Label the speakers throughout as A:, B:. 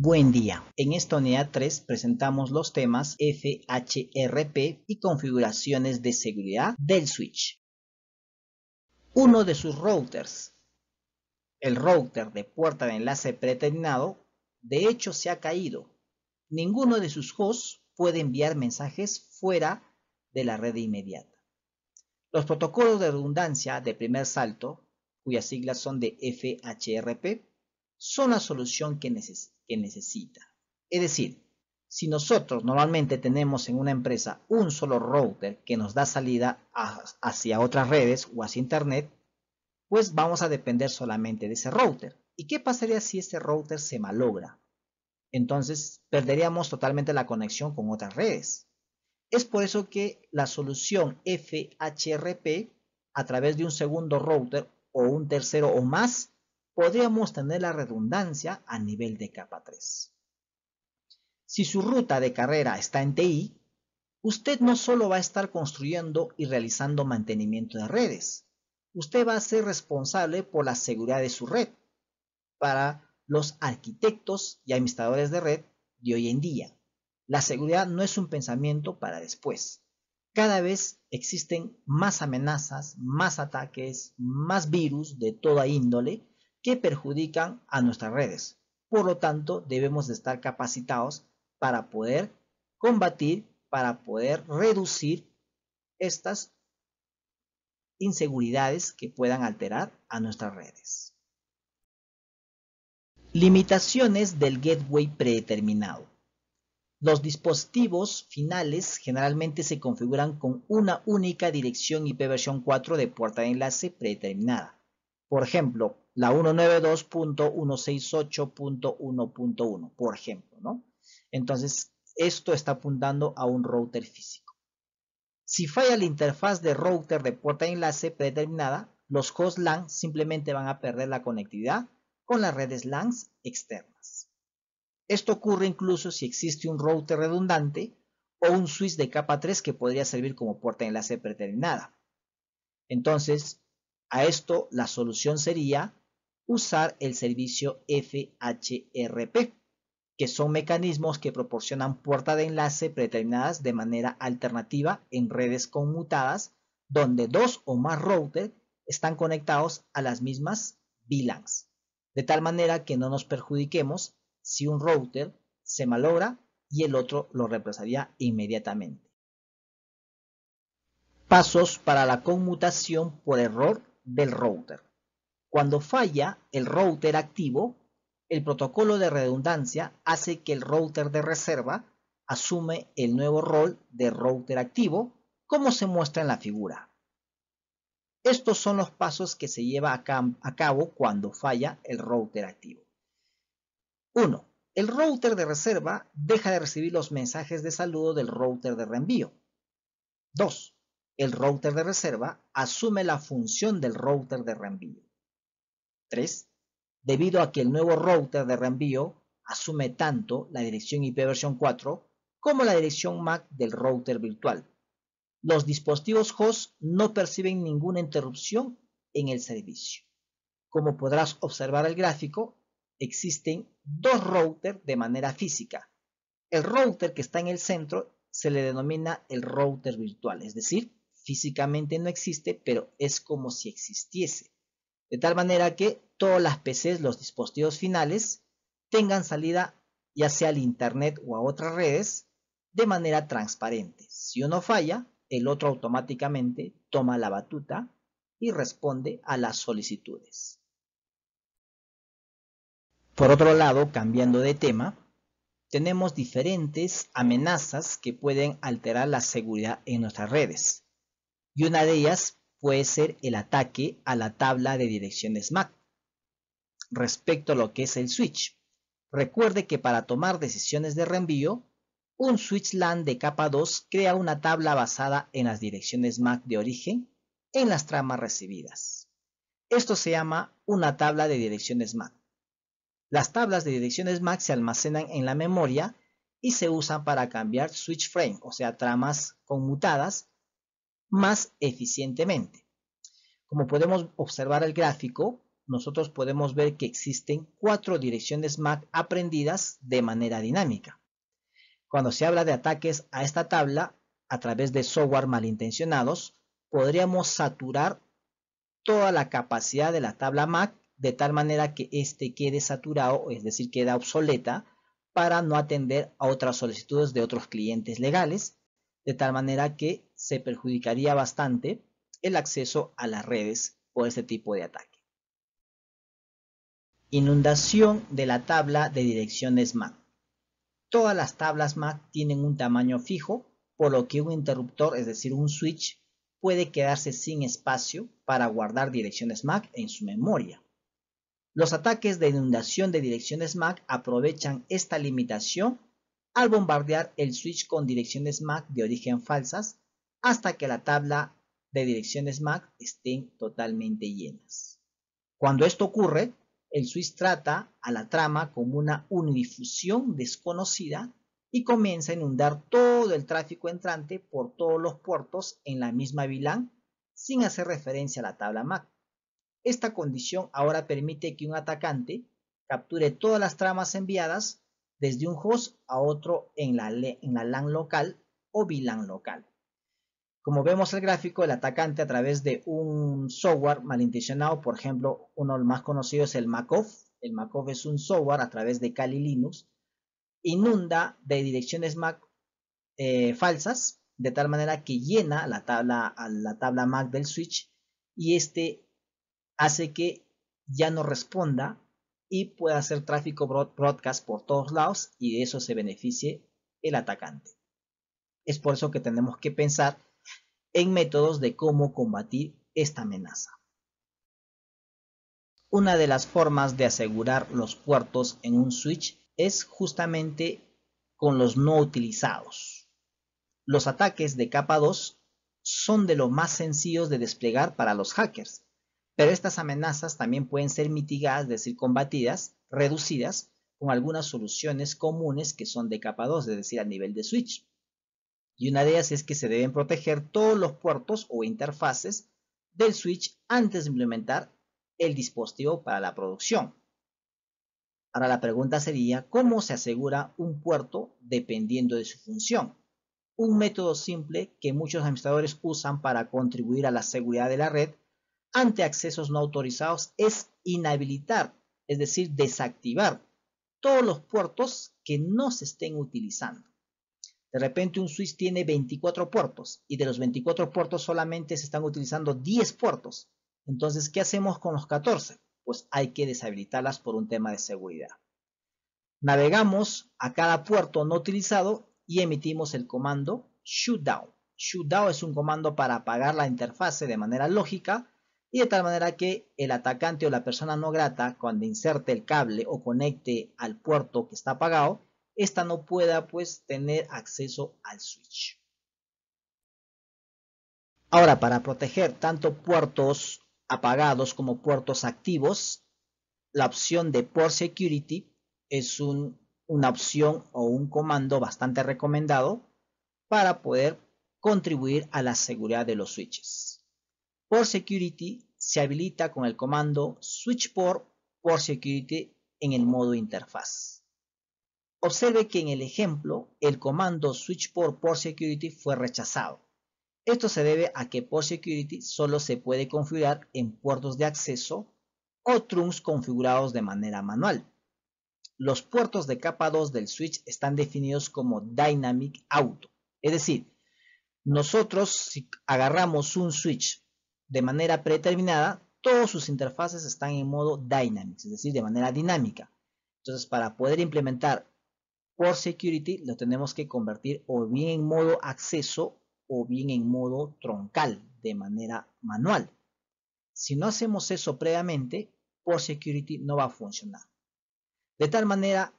A: Buen día. En esta unidad 3 presentamos los temas FHRP y configuraciones de seguridad del switch. Uno de sus routers, el router de puerta de enlace predeterminado, de hecho se ha caído. Ninguno de sus hosts puede enviar mensajes fuera de la red inmediata. Los protocolos de redundancia de primer salto, cuyas siglas son de FHRP, son la solución que, necesita. Es decir, si nosotros normalmente tenemos en una empresa un solo router que nos da salida hacia otras redes o hacia Internet, pues vamos a depender solamente de ese router. ¿Y qué pasaría si ese router se malogra? Entonces perderíamos totalmente la conexión con otras redes. Es por eso que la solución FHRP a través de un segundo router o un tercero o más podríamos tener la redundancia a nivel de capa 3. Si su ruta de carrera está en TI, usted no solo va a estar construyendo y realizando mantenimiento de redes, usted va a ser responsable por la seguridad de su red para los arquitectos y administradores de red de hoy en día. La seguridad no es un pensamiento para después. Cada vez existen más amenazas, más ataques, más virus de toda índole que perjudican a nuestras redes. Por lo tanto, debemos estar capacitados para poder combatir, para poder reducir estas inseguridades que puedan alterar a nuestras redes. Limitaciones del gateway predeterminado. Los dispositivos finales generalmente se configuran con una única dirección IP versión 4 de puerta de enlace predeterminada. Por ejemplo, la 192.168.1.1, por ejemplo, ¿no? Entonces, esto está apuntando a un router físico. Si falla la interfaz de router de puerta de enlace predeterminada, los hosts LAN simplemente van a perder la conectividad con las redes LAN externas. Esto ocurre incluso si existe un router redundante o un switch de capa 3 que podría servir como puerta de enlace predeterminada. Entonces, a esto la solución sería usar el servicio FHRP, que son mecanismos que proporcionan puertas de enlace predeterminadas de manera alternativa en redes conmutadas, donde dos o más routers están conectados a las mismas VLANs, de tal manera que no nos perjudiquemos si un router se malogra y el otro lo reemplazaría inmediatamente. Pasos para la conmutación por error del router. Cuando falla el router activo, el protocolo de redundancia hace que el router de reserva asume el nuevo rol de router activo, como se muestra en la figura. Estos son los pasos que se lleva a cabo cuando falla el router activo. 1. El router de reserva deja de recibir los mensajes de saludo del router de reenvío. 2 el router de reserva asume la función del router de reenvío. 3. Debido a que el nuevo router de reenvío asume tanto la dirección IP versión 4 como la dirección MAC del router virtual, los dispositivos host no perciben ninguna interrupción en el servicio. Como podrás observar el gráfico, existen dos routers de manera física. El router que está en el centro se le denomina el router virtual, es decir, físicamente no existe, pero es como si existiese. De tal manera que todas las PCs, los dispositivos finales, tengan salida ya sea al Internet o a otras redes de manera transparente. Si uno falla, el otro automáticamente toma la batuta y responde a las solicitudes. Por otro lado, cambiando de tema, tenemos diferentes amenazas que pueden alterar la seguridad en nuestras redes y una de ellas puede ser el ataque a la tabla de direcciones MAC respecto a lo que es el switch. Recuerde que para tomar decisiones de reenvío, un switch LAN de capa 2 crea una tabla basada en las direcciones MAC de origen en las tramas recibidas. Esto se llama una tabla de direcciones MAC. Las tablas de direcciones MAC se almacenan en la memoria y se usan para cambiar switch frame, o sea, tramas conmutadas más eficientemente. Como podemos observar el gráfico, nosotros podemos ver que existen cuatro direcciones MAC aprendidas de manera dinámica. Cuando se habla de ataques a esta tabla, a través de software malintencionados, podríamos saturar toda la capacidad de la tabla MAC de tal manera que éste quede saturado, es decir, queda obsoleta, para no atender a otras solicitudes de otros clientes legales de tal manera que se perjudicaría bastante el acceso a las redes por este tipo de ataque. Inundación de la tabla de direcciones MAC. Todas las tablas MAC tienen un tamaño fijo, por lo que un interruptor, es decir, un switch, puede quedarse sin espacio para guardar direcciones MAC en su memoria. Los ataques de inundación de direcciones MAC aprovechan esta limitación al bombardear el switch con direcciones MAC de origen falsas hasta que la tabla de direcciones MAC estén totalmente llenas. Cuando esto ocurre, el switch trata a la trama como una unidifusión desconocida y comienza a inundar todo el tráfico entrante por todos los puertos en la misma VLAN sin hacer referencia a la tabla MAC. Esta condición ahora permite que un atacante capture todas las tramas enviadas desde un host a otro en la, en LAN local o VLAN local. Como vemos el gráfico, el atacante a través de un software malintencionado, por ejemplo, uno de los más conocidos es el MacOff. El MacOff es un software a través de Kali Linux, inunda de direcciones MAC eh, falsas, de tal manera que llena la tabla, la tabla MAC del switch y este hace que ya no responda y pueda hacer tráfico broadcast por todos lados y de eso se beneficie el atacante. Es por eso que tenemos que pensar en métodos de cómo combatir esta amenaza. Una de las formas de asegurar los puertos en un switch es justamente con los no utilizados. Los ataques de capa 2 son de los más sencillos de desplegar para los hackers, pero estas amenazas también pueden ser mitigadas, es decir, combatidas, reducidas, con algunas soluciones comunes que son de capa 2, es decir, a nivel de switch. Y una de ellas es que se deben proteger todos los puertos o interfaces del switch antes de implementar el dispositivo para la producción. Ahora la pregunta sería, ¿cómo se asegura un puerto dependiendo de su función? Un método simple que muchos administradores usan para contribuir a la seguridad de la red ante accesos no autorizados es inhabilitar, es decir, desactivar todos los puertos que no se estén utilizando. De repente un switch tiene 24 puertos y de los 24 puertos solamente se están utilizando 10 puertos. Entonces, ¿qué hacemos con los 14? Pues hay que deshabilitarlas por un tema de seguridad. Navegamos a cada puerto no utilizado y emitimos el comando shutdown. Shutdown es un comando para apagar la interfase de manera lógica y de tal manera que el atacante o la persona no grata, cuando inserte el cable o conecte al puerto que está apagado, esta no pueda pues tener acceso al switch. Ahora, para proteger tanto puertos apagados como puertos activos, la opción de Port Security es una opción o un comando bastante recomendado para poder contribuir a la seguridad de los switches. Por Security se habilita con el comando switchport por security en el modo interfaz. Observe que en el ejemplo el comando switchport por security fue rechazado. Esto se debe a que por security solo se puede configurar en puertos de acceso o trunks configurados de manera manual. Los puertos de capa 2 del switch están definidos como dynamic auto, es decir, nosotros si agarramos un switch de manera predeterminada, todas sus interfaces están en modo Dynamics, es decir, de manera dinámica. Entonces, para poder implementar por Security, lo tenemos que convertir o bien en modo acceso o bien en modo troncal, de manera manual. Si no hacemos eso previamente, Port Security no va a funcionar. De tal manera,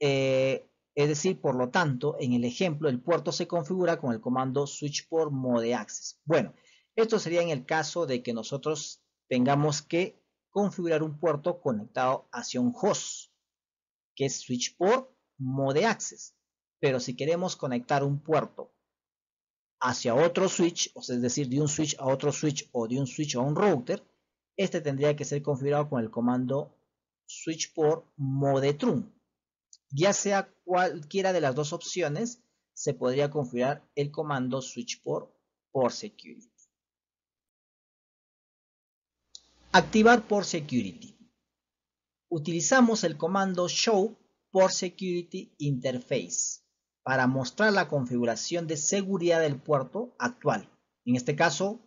A: eh, es decir, por lo tanto, en el ejemplo, el puerto se configura con el comando switch por mode access. Bueno, esto sería en el caso de que nosotros tengamos que configurar un puerto conectado hacia un host, que es switch port mode access. Pero si queremos conectar un puerto hacia otro switch, o es decir, de un switch a otro switch o de un switch a un router, este tendría que ser configurado con el comando switch port mode true. Ya sea cualquiera de las dos opciones, se podría configurar el comando switch port por security. Activar por security. Utilizamos el comando show por security interface para mostrar la configuración de seguridad del puerto actual. En este caso,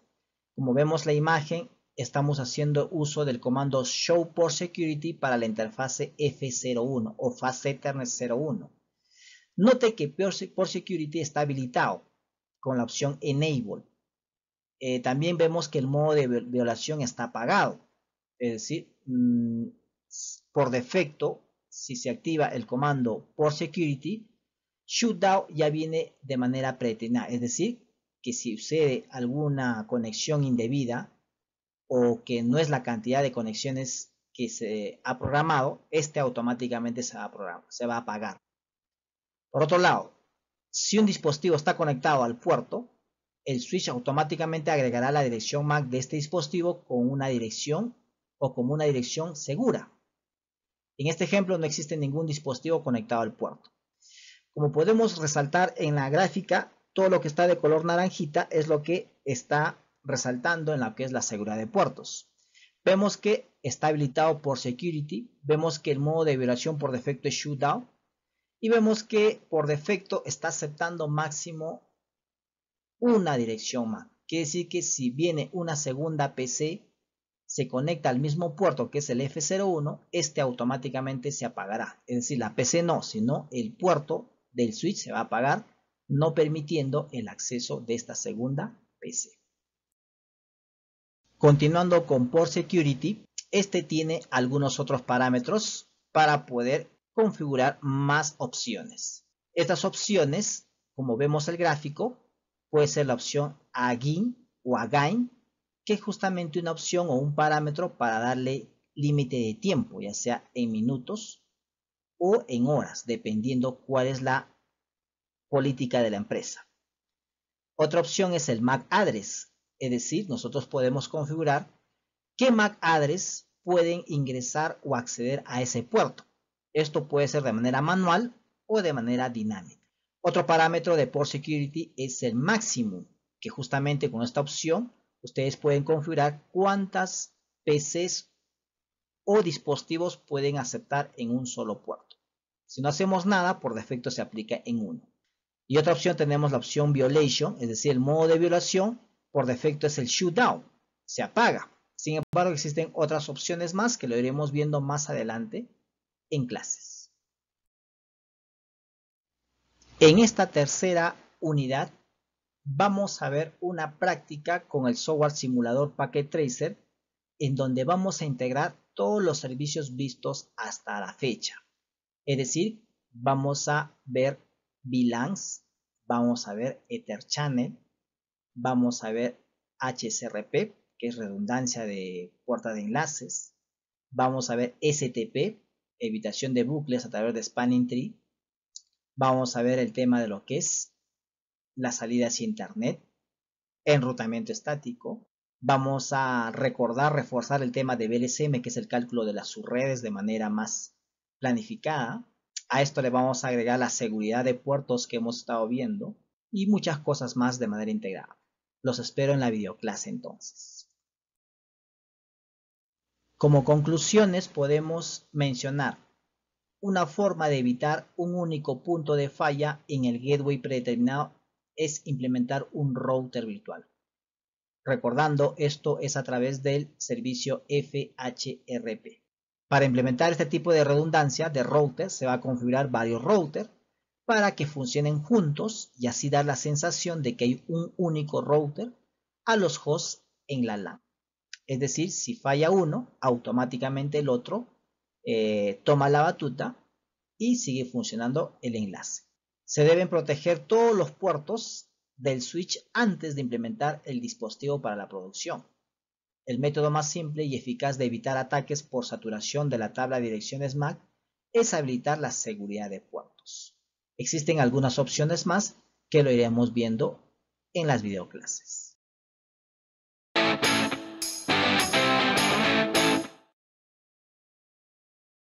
A: como vemos la imagen, estamos haciendo uso del comando show por security para la interfase F01 o Fase Ethernet 01. Note que por security está habilitado con la opción enable eh, también vemos que el modo de violación está apagado. Es decir, mm, por defecto, si se activa el comando por security, shutdown ya viene de manera predeterminada. Es decir, que si sucede alguna conexión indebida o que no es la cantidad de conexiones que se ha programado, este automáticamente se va se va a apagar. Por otro lado, si un dispositivo está conectado al puerto, el switch automáticamente agregará la dirección MAC de este dispositivo con una dirección o como una dirección segura. En este ejemplo no existe ningún dispositivo conectado al puerto. Como podemos resaltar en la gráfica, todo lo que está de color naranjita es lo que está resaltando en lo que es la seguridad de puertos. Vemos que está habilitado por Security, vemos que el modo de vibración por defecto es down y vemos que por defecto está aceptando máximo una dirección más. Quiere decir que si viene una segunda PC, se conecta al mismo puerto que es el F01, este automáticamente se apagará. Es decir, la PC no, sino el puerto del switch se va a apagar, no permitiendo el acceso de esta segunda PC. Continuando con Port Security, este tiene algunos otros parámetros para poder configurar más opciones. Estas opciones, como vemos el gráfico, puede ser la opción again o again, que es justamente una opción o un parámetro para darle límite de tiempo, ya sea en minutos o en horas, dependiendo cuál es la política de la empresa. Otra opción es el MAC address, es decir, nosotros podemos configurar qué MAC address pueden ingresar o acceder a ese puerto. Esto puede ser de manera manual o de manera dinámica. Otro parámetro de Port Security es el máximo, que justamente con esta opción ustedes pueden configurar cuántas PCs o dispositivos pueden aceptar en un solo puerto. Si no hacemos nada, por defecto se aplica en uno. Y otra opción tenemos la opción Violation, es decir, el modo de violación, por defecto es el Shutdown, se apaga. Sin embargo, existen otras opciones más que lo iremos viendo más adelante en clases. En esta tercera unidad vamos a ver una práctica con el software simulador Packet Tracer en donde vamos a integrar todos los servicios vistos hasta la fecha. Es decir, vamos a ver VLANs, vamos a ver Etherchannel, vamos a ver HCRP, que es redundancia de puerta de enlaces, vamos a ver STP, evitación de bucles a través de Spanning Tree, Vamos a ver el tema de lo que es la salida hacia internet, enrutamiento estático. Vamos a recordar, reforzar el tema de BLSM, que es el cálculo de las subredes de manera más planificada. A esto le vamos a agregar la seguridad de puertos que hemos estado viendo y muchas cosas más de manera integrada. Los espero en la videoclase entonces. Como conclusiones podemos mencionar una forma de evitar un único punto de falla en el gateway predeterminado es implementar un router virtual. Recordando, esto es a través del servicio FHRP. Para implementar este tipo de redundancia de routers, se va a configurar varios routers para que funcionen juntos y así dar la sensación de que hay un único router a los hosts en la LAN. Es decir, si falla uno, automáticamente el otro eh, toma la batuta y sigue funcionando el enlace. Se deben proteger todos los puertos del switch antes de implementar el dispositivo para la producción. El método más simple y eficaz de evitar ataques por saturación de la tabla de direcciones MAC es habilitar la seguridad de puertos. Existen algunas opciones más que lo iremos viendo en las videoclases.